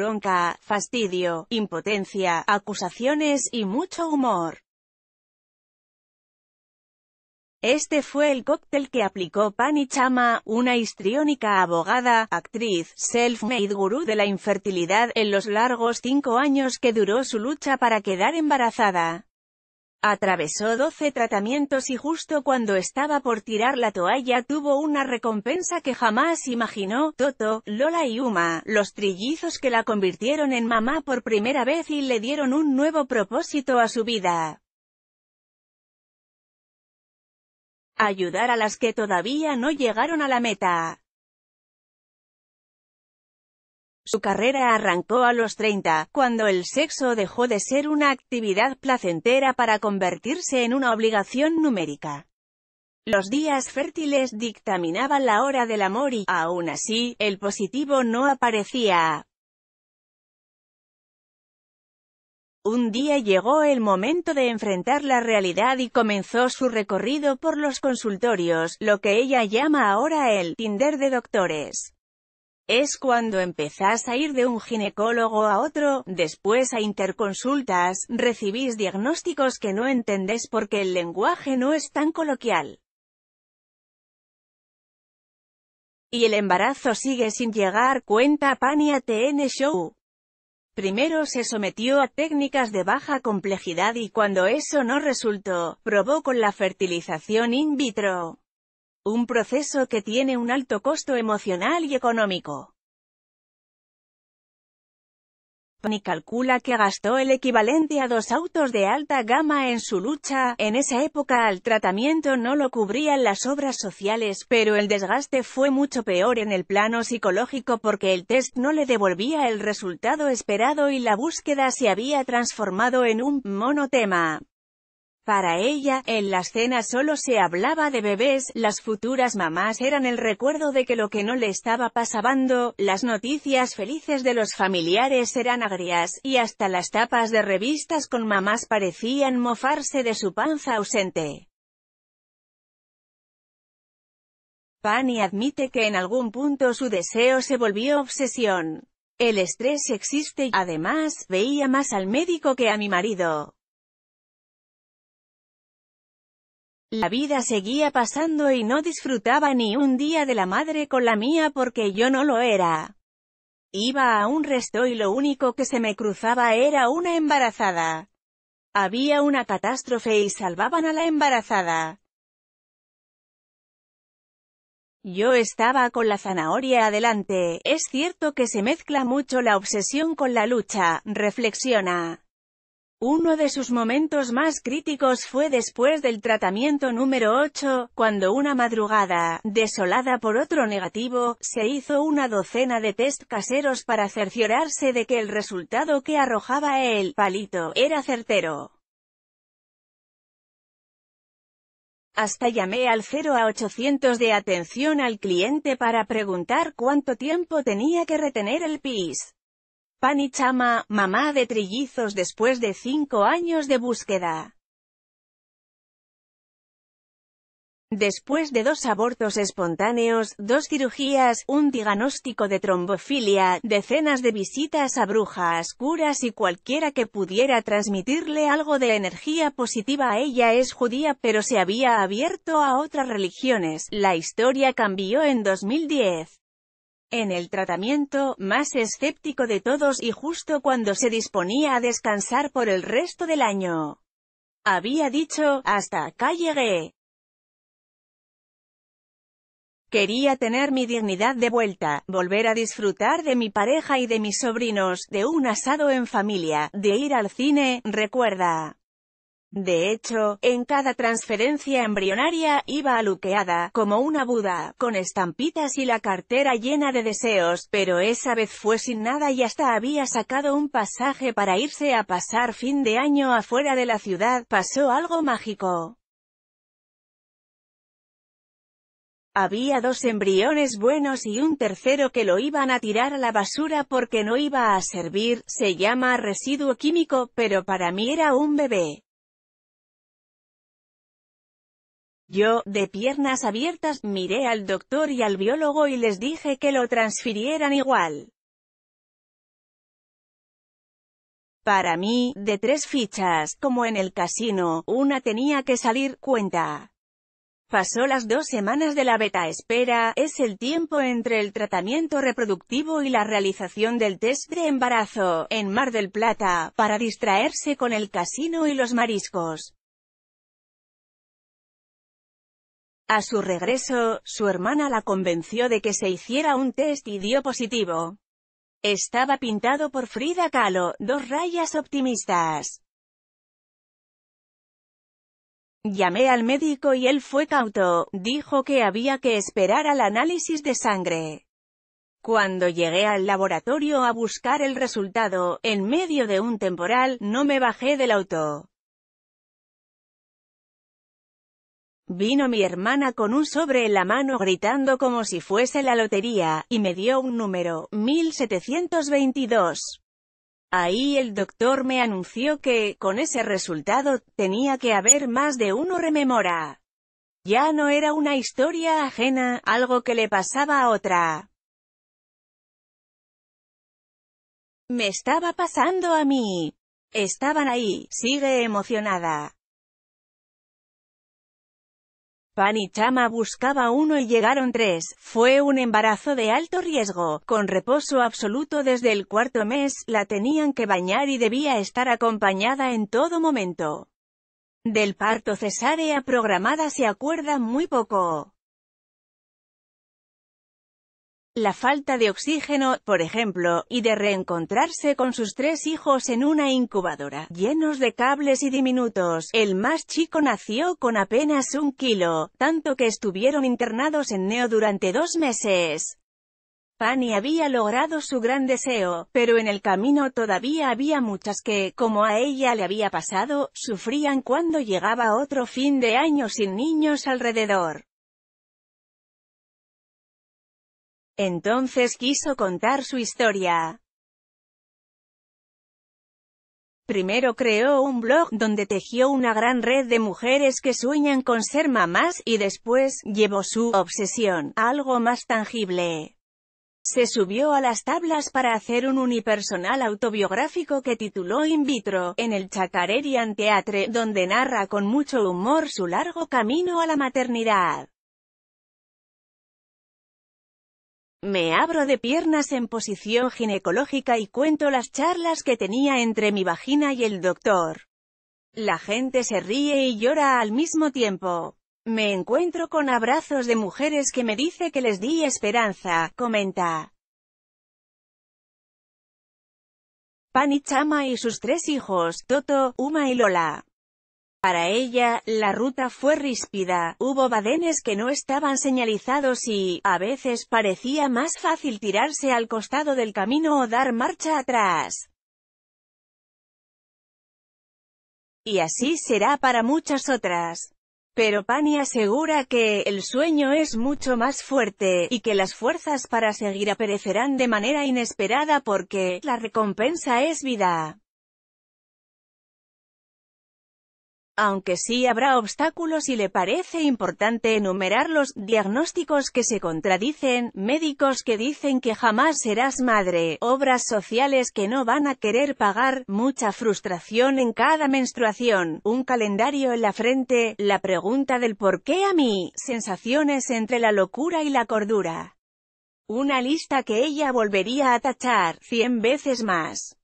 bronca, fastidio, impotencia, acusaciones y mucho humor. Este fue el cóctel que aplicó Pani Chama, una histriónica abogada, actriz, self-made gurú de la infertilidad en los largos cinco años que duró su lucha para quedar embarazada. Atravesó 12 tratamientos y justo cuando estaba por tirar la toalla tuvo una recompensa que jamás imaginó, Toto, Lola y Uma, los trillizos que la convirtieron en mamá por primera vez y le dieron un nuevo propósito a su vida. Ayudar a las que todavía no llegaron a la meta. Su carrera arrancó a los 30, cuando el sexo dejó de ser una actividad placentera para convertirse en una obligación numérica. Los días fértiles dictaminaban la hora del amor y, aún así, el positivo no aparecía. Un día llegó el momento de enfrentar la realidad y comenzó su recorrido por los consultorios, lo que ella llama ahora el «Tinder de doctores». Es cuando empezás a ir de un ginecólogo a otro, después a interconsultas, recibís diagnósticos que no entendés porque el lenguaje no es tan coloquial. Y el embarazo sigue sin llegar, cuenta Pania TN Show. Primero se sometió a técnicas de baja complejidad y cuando eso no resultó, probó con la fertilización in vitro. Un proceso que tiene un alto costo emocional y económico. Ni calcula que gastó el equivalente a dos autos de alta gama en su lucha, en esa época al tratamiento no lo cubrían las obras sociales, pero el desgaste fue mucho peor en el plano psicológico porque el test no le devolvía el resultado esperado y la búsqueda se había transformado en un monotema. Para ella, en la escena solo se hablaba de bebés, las futuras mamás eran el recuerdo de que lo que no le estaba pasando, las noticias felices de los familiares eran agrias, y hasta las tapas de revistas con mamás parecían mofarse de su panza ausente. Pani admite que en algún punto su deseo se volvió obsesión. El estrés existe y, además, veía más al médico que a mi marido. La vida seguía pasando y no disfrutaba ni un día de la madre con la mía porque yo no lo era. Iba a un resto y lo único que se me cruzaba era una embarazada. Había una catástrofe y salvaban a la embarazada. Yo estaba con la zanahoria adelante, es cierto que se mezcla mucho la obsesión con la lucha, reflexiona. Uno de sus momentos más críticos fue después del tratamiento número 8, cuando una madrugada, desolada por otro negativo, se hizo una docena de test caseros para cerciorarse de que el resultado que arrojaba el palito era certero. Hasta llamé al 0 a 800 de atención al cliente para preguntar cuánto tiempo tenía que retener el PIS. Pani Chama, mamá de trillizos después de cinco años de búsqueda. Después de dos abortos espontáneos, dos cirugías, un diagnóstico de trombofilia, decenas de visitas a brujas, curas y cualquiera que pudiera transmitirle algo de energía positiva a ella es judía pero se había abierto a otras religiones, la historia cambió en 2010 en el tratamiento, más escéptico de todos y justo cuando se disponía a descansar por el resto del año. Había dicho, hasta acá llegué. Quería tener mi dignidad de vuelta, volver a disfrutar de mi pareja y de mis sobrinos, de un asado en familia, de ir al cine, recuerda. De hecho, en cada transferencia embrionaria, iba aluqueada, como una Buda, con estampitas y la cartera llena de deseos, pero esa vez fue sin nada y hasta había sacado un pasaje para irse a pasar fin de año afuera de la ciudad, pasó algo mágico. Había dos embriones buenos y un tercero que lo iban a tirar a la basura porque no iba a servir, se llama residuo químico, pero para mí era un bebé. Yo, de piernas abiertas, miré al doctor y al biólogo y les dije que lo transfirieran igual. Para mí, de tres fichas, como en el casino, una tenía que salir cuenta. Pasó las dos semanas de la beta espera, es el tiempo entre el tratamiento reproductivo y la realización del test de embarazo, en Mar del Plata, para distraerse con el casino y los mariscos. A su regreso, su hermana la convenció de que se hiciera un test y dio positivo. Estaba pintado por Frida Kahlo, dos rayas optimistas. Llamé al médico y él fue cauto, dijo que había que esperar al análisis de sangre. Cuando llegué al laboratorio a buscar el resultado, en medio de un temporal, no me bajé del auto. Vino mi hermana con un sobre en la mano gritando como si fuese la lotería, y me dio un número, 1722. Ahí el doctor me anunció que, con ese resultado, tenía que haber más de uno rememora. Ya no era una historia ajena, algo que le pasaba a otra. Me estaba pasando a mí. Estaban ahí, sigue emocionada. Pan Chama buscaba uno y llegaron tres. Fue un embarazo de alto riesgo, con reposo absoluto desde el cuarto mes, la tenían que bañar y debía estar acompañada en todo momento. Del parto cesárea programada se acuerda muy poco la falta de oxígeno, por ejemplo, y de reencontrarse con sus tres hijos en una incubadora, llenos de cables y diminutos. El más chico nació con apenas un kilo, tanto que estuvieron internados en Neo durante dos meses. Pani había logrado su gran deseo, pero en el camino todavía había muchas que, como a ella le había pasado, sufrían cuando llegaba otro fin de año sin niños alrededor. Entonces quiso contar su historia. Primero creó un blog donde tejió una gran red de mujeres que sueñan con ser mamás y después llevó su obsesión a algo más tangible. Se subió a las tablas para hacer un unipersonal autobiográfico que tituló In vitro, en el Chacarerian Teatre, donde narra con mucho humor su largo camino a la maternidad. Me abro de piernas en posición ginecológica y cuento las charlas que tenía entre mi vagina y el doctor. La gente se ríe y llora al mismo tiempo. Me encuentro con abrazos de mujeres que me dice que les di esperanza, comenta. Pani Chama y sus tres hijos, Toto, Uma y Lola. Para ella, la ruta fue ríspida, hubo badenes que no estaban señalizados y, a veces parecía más fácil tirarse al costado del camino o dar marcha atrás. Y así será para muchas otras. Pero Pani asegura que, el sueño es mucho más fuerte, y que las fuerzas para seguir aparecerán de manera inesperada porque, la recompensa es vida. aunque sí habrá obstáculos y le parece importante enumerarlos, diagnósticos que se contradicen, médicos que dicen que jamás serás madre, obras sociales que no van a querer pagar, mucha frustración en cada menstruación, un calendario en la frente, la pregunta del por qué a mí, sensaciones entre la locura y la cordura. Una lista que ella volvería a tachar, cien veces más.